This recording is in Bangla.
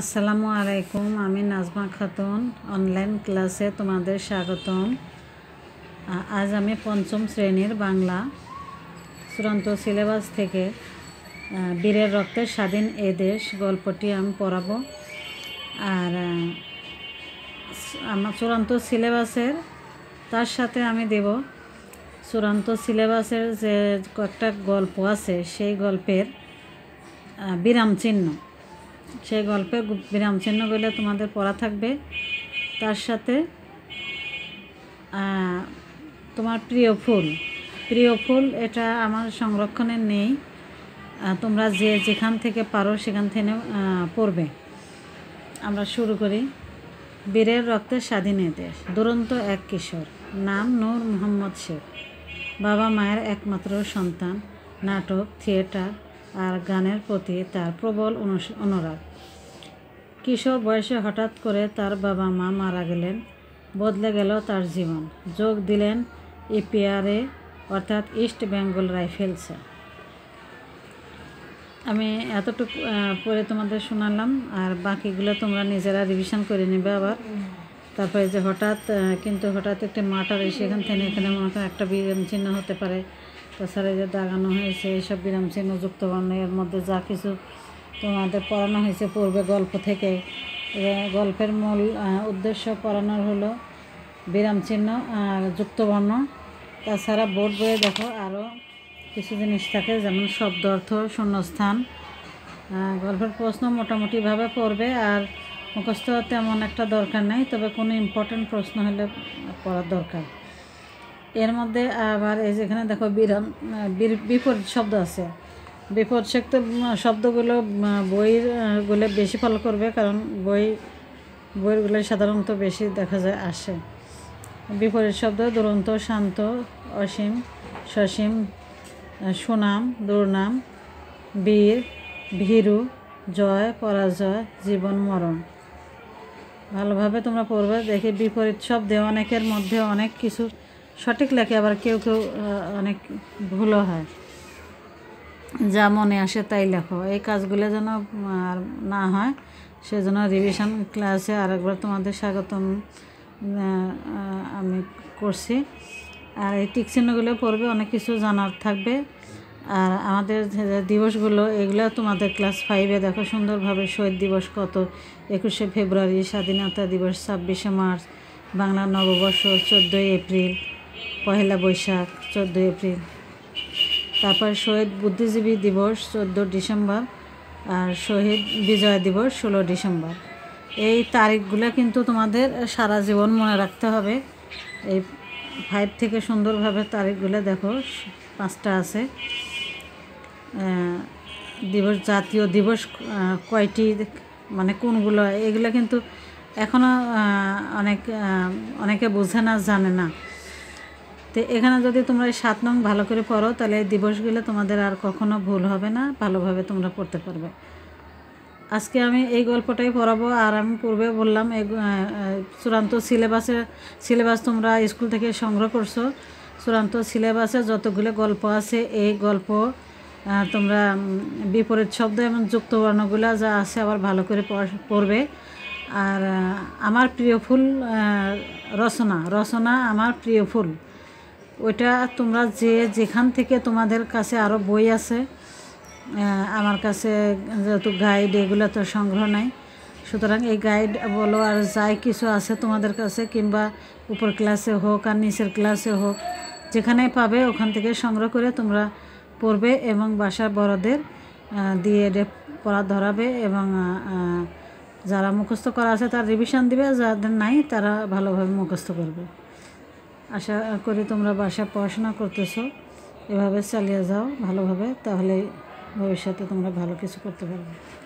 আসসালামু আলাইকুম আমি নাজমা খাতুন অনলাইন ক্লাসে তোমাদের স্বাগতম আজ আমি পঞ্চম শ্রেণীর বাংলা চূড়ান্ত সিলেবাস থেকে বীরের রক্তে স্বাধীন এ দেশ গল্পটি আমি পড়াবো আর আমার চূড়ান্ত সিলেবাসের তার সাথে আমি দেব চূড়ান্ত সিলেবাসের যে কয়েকটা গল্প আছে সেই গল্পের বিরাম চিহ্ন সেই গল্পের বিরামচিহ্নগুলো তোমাদের পড়া থাকবে তার সাথে তোমার প্রিয় ফুল প্রিয় ফুল এটা আমার সংরক্ষণে নেই তোমরা যে যেখান থেকে পারো সেখান থেকে পড়বে আমরা শুরু করি বীরের রক্তের স্বাধীন দেশ দুরন্ত এক কিশোর নাম নূর মোহাম্মদ শেখ বাবা মায়ের একমাত্র সন্তান নাটক থিয়েটার আর গানের প্রতি তার প্রবল অনুরাগ কিশোর বয়সে হঠাৎ করে তার বাবা মা মারা গেলেন বদলে গেল তার জীবন যোগ দিলেন এপিআরএ অর্থাৎ ইস্ট বেঙ্গল রাইফেলসে আমি এতটুকু পরে তোমাদের শোনালাম আর বাকিগুলো তোমরা নিজেরা রিভিশন করে নেবে আবার তারপরে যে হঠাৎ কিন্তু হঠাৎ একটি মাটার এসে এখান থেকে এখানে মনে একটা বিরাম চিহ্ন হতে পারে তাছাড়া যে দাগানো হয়েছে এইসব বিরাম চিহ্ন যুক্ত এর মধ্যে যা কিছু তোমাদের পড়ানো হয়েছে পূর্বে গল্প থেকে গল্পের মূল উদ্দেশ্য পড়ানোর হলো বিরাম চিহ্ন আর যুক্তবর্ণ তাছাড়া বোর্ড বইয়ে দেখো আরও কিছু জিনিস থাকে যেমন শব্দ অর্থ শূন্যস্থান গল্পের প্রশ্ন মোটামুটিভাবে পড়বে আর মুখস্থ তেমন একটা দরকার নেই তবে কোনো ইম্পর্টেন্ট প্রশ্ন হলে পড়ার দরকার এর মধ্যে আবার এই যেখানে দেখো বিরাম বিপরীত শব্দ আছে বিপরীত শব্দগুলো বইগুলো বেশি ফলো করবে কারণ বই বইগুলো সাধারণত বেশি দেখা যায় আসে বিপরীত শব্দ দুরন্ত শান্ত অসীম সসীম সুনাম দুর্নাম বীর ভীরু জয় পরাজয় জীবন মরণ ভালোভাবে তোমরা পড়বে দেখি বিপরীত শব্দে অনেকের মধ্যে অনেক কিছু সঠিক লেখে আবার কেউ কেউ অনেক ভুলও হয় যা মনে আসে তাই লেখো এই কাজগুলো যেন আর না হয় সেজন্য রিভিশন ক্লাসে আরেকবার তোমাদের স্বাগতম আমি করছি আর এই টিকচিহ্নগুলো পড়বে অনেক কিছু জানার থাকবে আর আমাদের দিবসগুলো এগুলো তোমাদের ক্লাস ফাইভে দেখো সুন্দরভাবে শহীদ দিবস কত একুশে ফেব্রুয়ারি স্বাধীনতা দিবস ছাব্বিশে মার্চ বাংলা নববর্ষ চোদ্দোই এপ্রিল পহেলা বৈশাখ চোদ্দো এপ্রিল তারপর শহীদ বুদ্ধিজীবী দিবস চোদ্দো ডিসেম্বর আর শহীদ বিজয় দিবস ষোলো ডিসেম্বর এই তারিখগুলো কিন্তু তোমাদের সারা জীবন মনে রাখতে হবে এই ফাইভ থেকে সুন্দরভাবে তারিখগুলো দেখো পাঁচটা আছে দিবস জাতীয় দিবস কয়টি মানে কোনগুলো এগুলো কিন্তু এখনও অনেক অনেকে বোঝে না জানে না তো এখানে যদি তোমরা এই সাত নং ভালো করে পড়ো তাহলে এই দিবসগুলো তোমাদের আর কখনো ভুল হবে না ভালোভাবে তোমরা পড়তে পারবে আজকে আমি এই গল্পটাই পড়াবো আর আমি পূর্বে বললাম এই চূড়ান্ত সিলেবাসের সিলেবাস তোমরা স্কুল থেকে সংগ্রহ করছো চূড়ান্ত সিলেবাসে যতগুলো গল্প আছে এই গল্প তোমরা বিপরীত শব্দ এবং যুক্ত বর্ণগুলো যা আছে আবার ভালো করে পড়বে আর আমার প্রিয় ফুল রচনা রচনা আমার প্রিয় ফুল ওটা তোমরা যে যেখান থেকে তোমাদের কাছে আরও বই আছে আমার কাছে যেহেতু গাইড এগুলো তো সংগ্রহ নাই সুতরাং এই গাইড বলো আর যাই কিছু আছে তোমাদের কাছে কিংবা উপর ক্লাসে হোক আর নিচের ক্লাসে হোক যেখানে পাবে ওখান থেকে সংগ্রহ করে তোমরা পড়বে এবং বাসার বড়দের দিয়ে এটা পড়া ধরাবে এবং যারা মুখস্থ করা আছে তার রিভিশন দিবে যাদের নাই তারা ভালোভাবে মুখস্থ করবে আশা করি তোমরা বাসা পড়াশোনা করতেছো এভাবে চালিয়ে যাও ভালোভাবে তাহলে ভবিষ্যতে তোমরা ভালো কিছু করতে পারবে